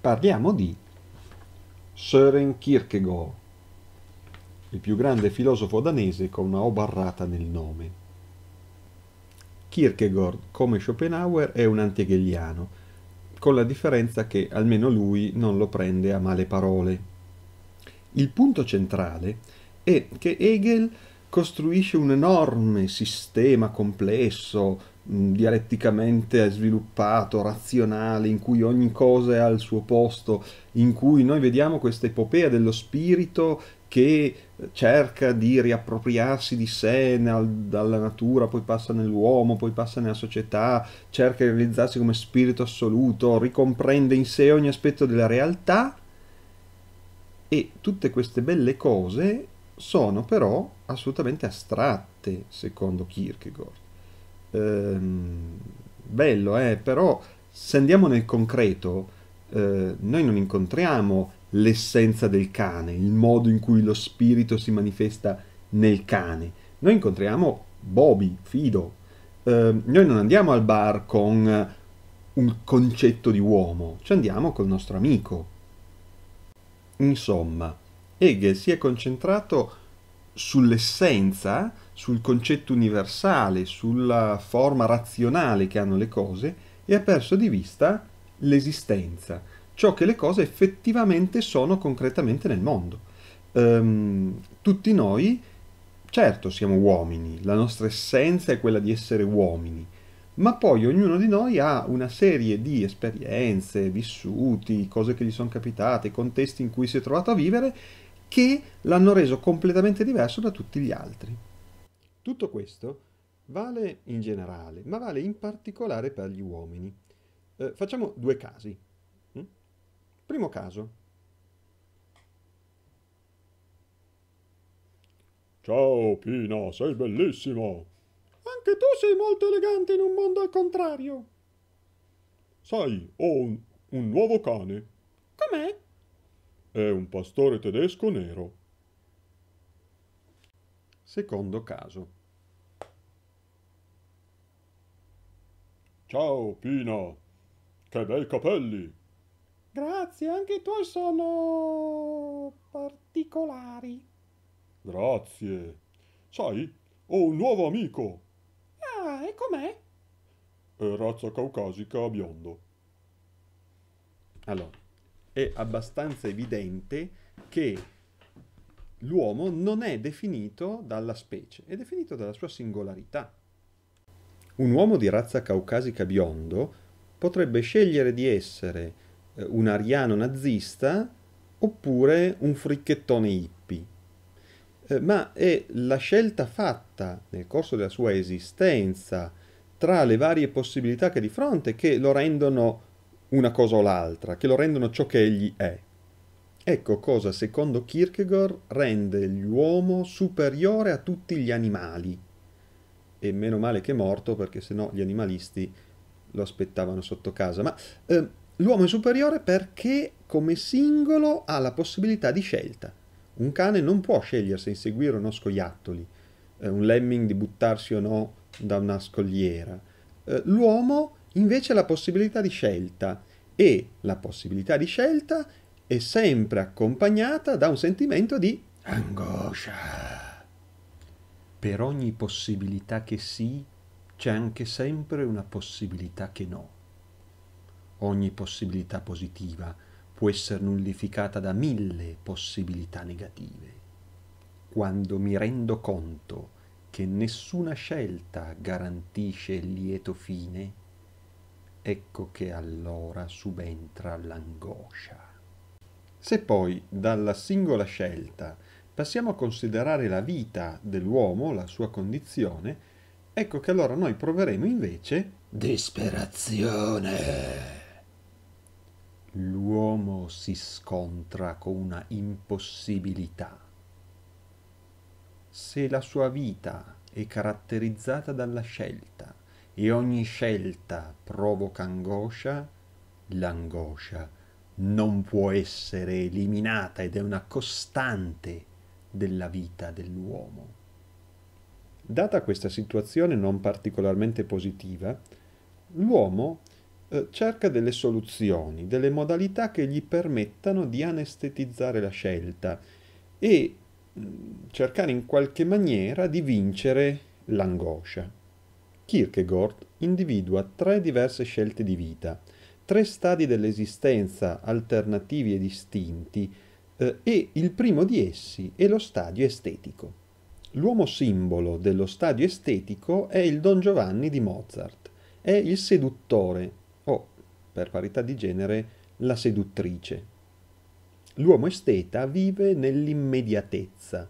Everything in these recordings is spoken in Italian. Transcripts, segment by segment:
Parliamo di Søren Kierkegaard, il più grande filosofo danese con una O barrata nel nome. Kierkegaard, come Schopenhauer, è un antigheliano, con la differenza che almeno lui non lo prende a male parole. Il punto centrale è che Hegel costruisce un enorme sistema complesso, Mm, dialetticamente sviluppato, razionale, in cui ogni cosa è al suo posto, in cui noi vediamo questa epopea dello spirito che eh, cerca di riappropriarsi di sé nal, dalla natura, poi passa nell'uomo, poi passa nella società, cerca di realizzarsi come spirito assoluto, ricomprende in sé ogni aspetto della realtà e tutte queste belle cose sono però assolutamente astratte secondo Kierkegaard. Ehm, bello, eh? però se andiamo nel concreto, eh, noi non incontriamo l'essenza del cane, il modo in cui lo spirito si manifesta nel cane. Noi incontriamo Bobby, Fido. Eh, noi non andiamo al bar con un concetto di uomo, ci andiamo col nostro amico. Insomma, Hegel si è concentrato sull'essenza sul concetto universale, sulla forma razionale che hanno le cose e ha perso di vista l'esistenza, ciò che le cose effettivamente sono concretamente nel mondo. Ehm, tutti noi, certo, siamo uomini, la nostra essenza è quella di essere uomini, ma poi ognuno di noi ha una serie di esperienze, vissuti, cose che gli sono capitate, contesti in cui si è trovato a vivere, che l'hanno reso completamente diverso da tutti gli altri. Tutto questo vale in generale, ma vale in particolare per gli uomini. Eh, facciamo due casi. Mm? Primo caso. Ciao Pina, sei bellissimo. Anche tu sei molto elegante in un mondo al contrario. Sai, ho un, un nuovo cane. Com'è? È un pastore tedesco nero. Secondo caso. Ciao, Pina. Che bei capelli. Grazie, anche i tuoi sono particolari. Grazie. Sai, ho un nuovo amico. Ah, e com'è? È eh, razza caucasica biondo. Allora, è abbastanza evidente che l'uomo non è definito dalla specie, è definito dalla sua singolarità. Un uomo di razza caucasica biondo potrebbe scegliere di essere eh, un ariano nazista oppure un fricchettone hippie. Eh, ma è la scelta fatta nel corso della sua esistenza tra le varie possibilità che ha di fronte che lo rendono una cosa o l'altra, che lo rendono ciò che egli è. Ecco cosa secondo Kierkegaard rende l'uomo superiore a tutti gli animali e meno male che è morto perché sennò gli animalisti lo aspettavano sotto casa. Ma eh, l'uomo è superiore perché come singolo ha la possibilità di scelta. Un cane non può scegliere se inseguire o no scoiattoli, eh, un lemming di buttarsi o no da una scogliera. Eh, l'uomo invece ha la possibilità di scelta e la possibilità di scelta è sempre accompagnata da un sentimento di angoscia per ogni possibilità che sì, c'è anche sempre una possibilità che no. Ogni possibilità positiva può essere nullificata da mille possibilità negative. Quando mi rendo conto che nessuna scelta garantisce il lieto fine, ecco che allora subentra l'angoscia. Se poi dalla singola scelta passiamo a considerare la vita dell'uomo, la sua condizione, ecco che allora noi proveremo invece disperazione. L'uomo si scontra con una impossibilità. Se la sua vita è caratterizzata dalla scelta e ogni scelta provoca angoscia, l'angoscia non può essere eliminata ed è una costante della vita dell'uomo. Data questa situazione non particolarmente positiva, l'uomo eh, cerca delle soluzioni, delle modalità che gli permettano di anestetizzare la scelta e mm, cercare in qualche maniera di vincere l'angoscia. Kierkegaard individua tre diverse scelte di vita, tre stadi dell'esistenza alternativi e distinti, eh, e il primo di essi è lo stadio estetico. L'uomo simbolo dello stadio estetico è il Don Giovanni di Mozart, è il seduttore o, per parità di genere, la seduttrice. L'uomo esteta vive nell'immediatezza,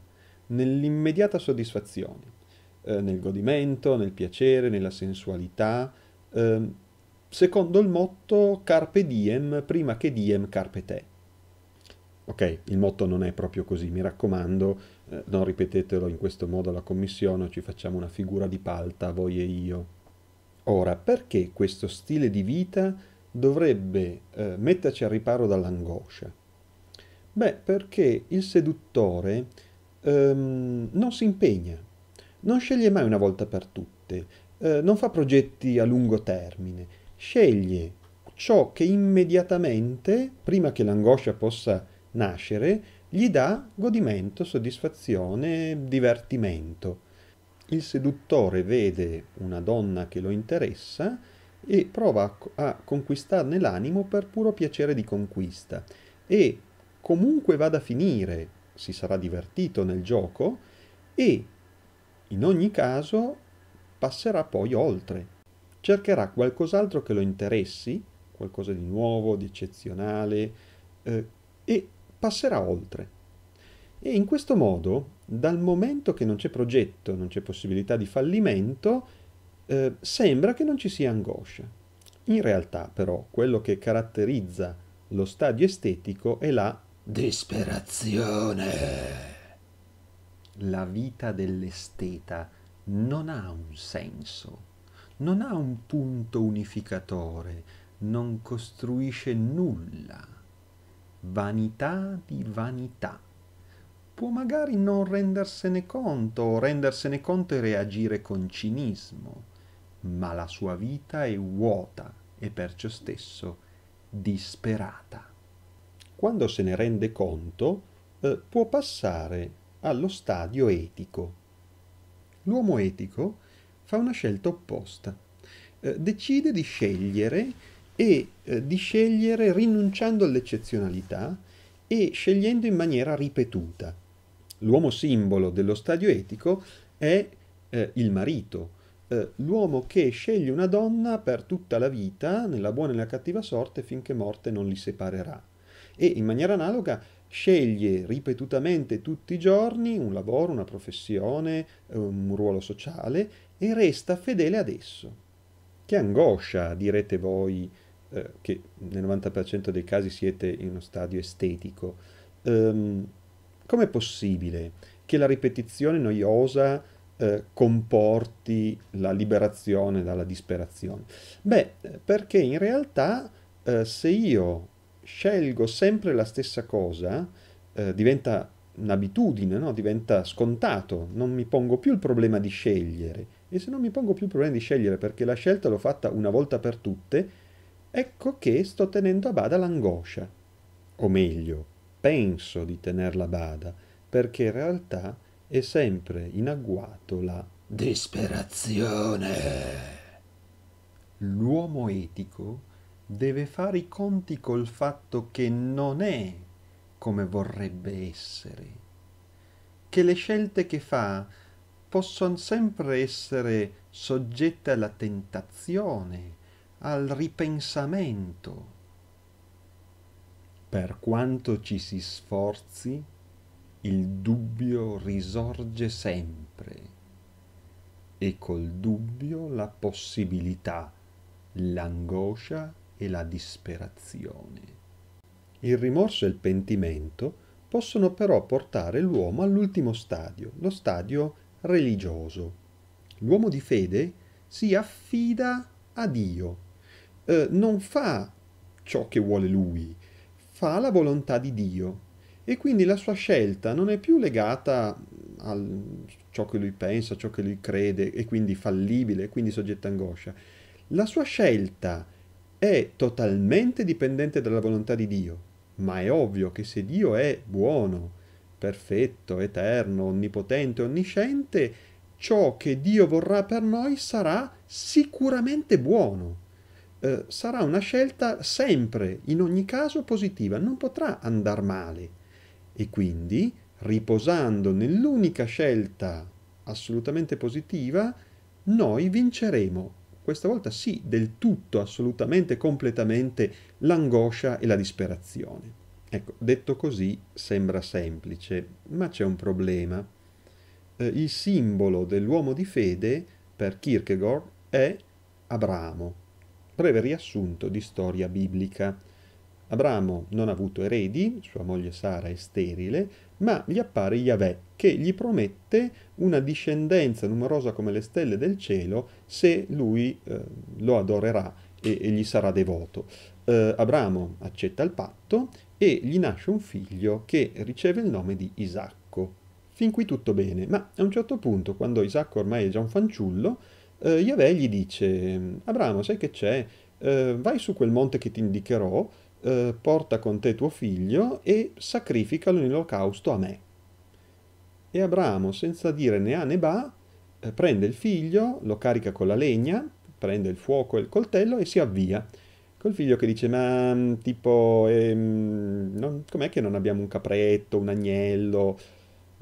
nell'immediata soddisfazione, eh, nel godimento, nel piacere, nella sensualità, eh, secondo il motto Carpe diem prima che diem carpe te. Ok, il motto non è proprio così, mi raccomando, eh, non ripetetelo in questo modo alla commissione, ci facciamo una figura di palta, voi e io. Ora, perché questo stile di vita dovrebbe eh, metterci al riparo dall'angoscia? Beh, perché il seduttore ehm, non si impegna, non sceglie mai una volta per tutte, eh, non fa progetti a lungo termine, sceglie ciò che immediatamente, prima che l'angoscia possa nascere gli dà godimento, soddisfazione, divertimento. Il seduttore vede una donna che lo interessa e prova a conquistarne l'animo per puro piacere di conquista e comunque vada a finire si sarà divertito nel gioco e in ogni caso passerà poi oltre. Cercherà qualcos'altro che lo interessi, qualcosa di nuovo, di eccezionale eh, e passerà oltre. E in questo modo, dal momento che non c'è progetto, non c'è possibilità di fallimento, eh, sembra che non ci sia angoscia. In realtà, però, quello che caratterizza lo stadio estetico è la disperazione. La vita dell'esteta non ha un senso, non ha un punto unificatore, non costruisce nulla vanità di vanità. Può magari non rendersene conto o rendersene conto e reagire con cinismo, ma la sua vita è vuota e perciò stesso disperata. Quando se ne rende conto, eh, può passare allo stadio etico. L'uomo etico fa una scelta opposta. Eh, decide di scegliere e eh, di scegliere rinunciando all'eccezionalità e scegliendo in maniera ripetuta. L'uomo simbolo dello stadio etico è eh, il marito, eh, l'uomo che sceglie una donna per tutta la vita, nella buona e nella cattiva sorte, finché morte non li separerà. E in maniera analoga sceglie ripetutamente tutti i giorni un lavoro, una professione, un ruolo sociale e resta fedele ad esso. Che angoscia, direte voi, eh, che nel 90% dei casi siete in uno stadio estetico, ehm, com'è possibile che la ripetizione noiosa eh, comporti la liberazione dalla disperazione? Beh, perché in realtà eh, se io scelgo sempre la stessa cosa, eh, diventa un'abitudine, no? diventa scontato, non mi pongo più il problema di scegliere. E se non mi pongo più il problema di scegliere perché la scelta l'ho fatta una volta per tutte, Ecco che sto tenendo a bada l'angoscia. O meglio, penso di tenerla a bada, perché in realtà è sempre in agguato la disperazione. L'uomo etico deve fare i conti col fatto che non è come vorrebbe essere, che le scelte che fa possono sempre essere soggette alla tentazione al ripensamento. Per quanto ci si sforzi, il dubbio risorge sempre e col dubbio la possibilità, l'angoscia e la disperazione. Il rimorso e il pentimento possono però portare l'uomo all'ultimo stadio, lo stadio religioso. L'uomo di fede si affida a Dio eh, non fa ciò che vuole lui, fa la volontà di Dio e quindi la sua scelta non è più legata a ciò che lui pensa, a ciò che lui crede e quindi fallibile, e quindi soggetta angoscia. La sua scelta è totalmente dipendente dalla volontà di Dio, ma è ovvio che se Dio è buono, perfetto, eterno, onnipotente, onnisciente, ciò che Dio vorrà per noi sarà sicuramente buono eh, sarà una scelta sempre, in ogni caso, positiva, non potrà andare male. E quindi, riposando nell'unica scelta assolutamente positiva, noi vinceremo, questa volta sì, del tutto, assolutamente, completamente, l'angoscia e la disperazione. Ecco, detto così sembra semplice, ma c'è un problema. Eh, il simbolo dell'uomo di fede, per Kierkegaard, è Abramo, breve riassunto di storia biblica. Abramo non ha avuto eredi, sua moglie Sara è sterile, ma gli appare Yahweh che gli promette una discendenza numerosa come le stelle del cielo se lui eh, lo adorerà e, e, gli sarà devoto. Eh, Abramo accetta il patto e gli nasce un figlio che riceve il nome di Isacco. Fin qui tutto bene, ma a un certo punto, quando Isacco ormai è già un fanciullo, eh, Yahweh gli dice, Abramo, sai che c'è? Eh, vai su quel monte che ti indicherò, eh, porta con te tuo figlio e sacrificalo in olocausto a me. E Abramo, senza dire né a né ba, eh, prende il figlio, lo carica con la legna, prende il fuoco e il coltello e si avvia. Col figlio che dice, ma mm, tipo, ehm, non, com'è che non abbiamo un capretto, un agnello?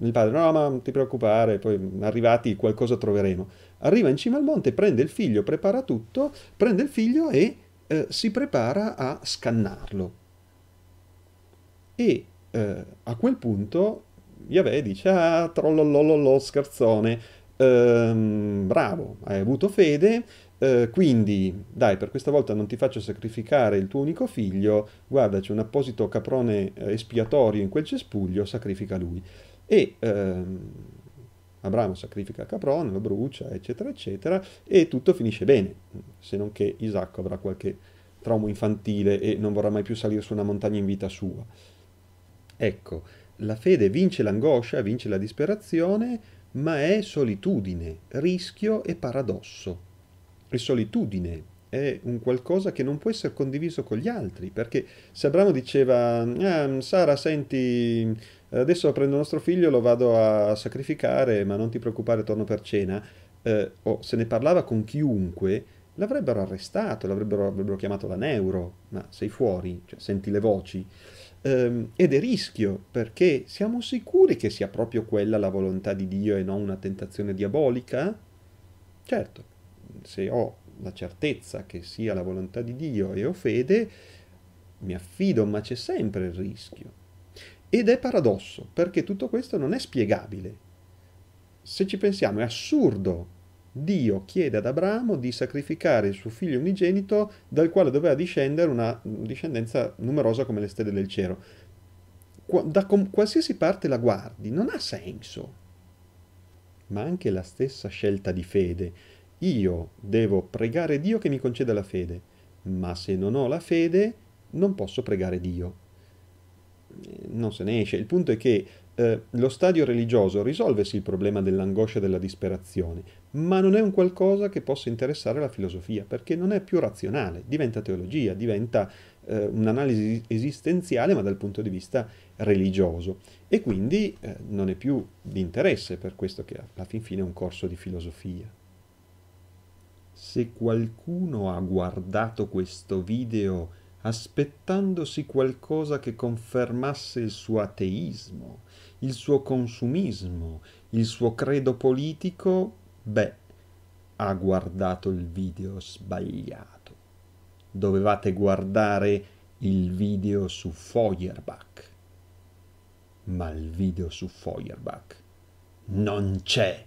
Il padre, no, ma non ti preoccupare, poi arrivati qualcosa troveremo arriva in cima al monte, prende il figlio, prepara tutto, prende il figlio e eh, si prepara a scannarlo. E eh, a quel punto Yahweh dice, ah, trollolololo, scherzone, ehm, bravo, hai avuto fede, eh, quindi dai, per questa volta non ti faccio sacrificare il tuo unico figlio, guarda c'è un apposito caprone eh, espiatorio in quel cespuglio, sacrifica lui. E ehm, Abramo sacrifica il caprone, lo brucia, eccetera, eccetera, e tutto finisce bene, se non che Isacco avrà qualche trauma infantile e non vorrà mai più salire su una montagna in vita sua. Ecco, la fede vince l'angoscia, vince la disperazione, ma è solitudine, rischio e paradosso. È solitudine è un qualcosa che non può essere condiviso con gli altri, perché se Abramo diceva, ah, Sara, senti, adesso prendo nostro figlio, lo vado a sacrificare, ma non ti preoccupare, torno per cena, eh, o se ne parlava con chiunque, l'avrebbero arrestato, l'avrebbero avrebbero chiamato la neuro, ma sei fuori, cioè, senti le voci. Eh, ed è rischio, perché siamo sicuri che sia proprio quella la volontà di Dio e non una tentazione diabolica? Certo, se ho la certezza che sia la volontà di Dio e ho fede, mi affido, ma c'è sempre il rischio. Ed è paradosso, perché tutto questo non è spiegabile. Se ci pensiamo, è assurdo. Dio chiede ad Abramo di sacrificare il suo figlio unigenito dal quale doveva discendere una discendenza numerosa come le stelle del cielo. Da qualsiasi parte la guardi, non ha senso. Ma anche la stessa scelta di fede, io devo pregare Dio che mi conceda la fede, ma se non ho la fede non posso pregare Dio. Non se ne esce. Il punto è che eh, lo stadio religioso risolvesi il problema dell'angoscia e della disperazione, ma non è un qualcosa che possa interessare la filosofia, perché non è più razionale, diventa teologia, diventa eh, un'analisi esistenziale, ma dal punto di vista religioso. E quindi eh, non è più di interesse per questo che alla fin fine è un corso di filosofia. Se qualcuno ha guardato questo video aspettandosi qualcosa che confermasse il suo ateismo, il suo consumismo, il suo credo politico, beh, ha guardato il video sbagliato. Dovevate guardare il video su Feuerbach. Ma il video su Feuerbach non c'è.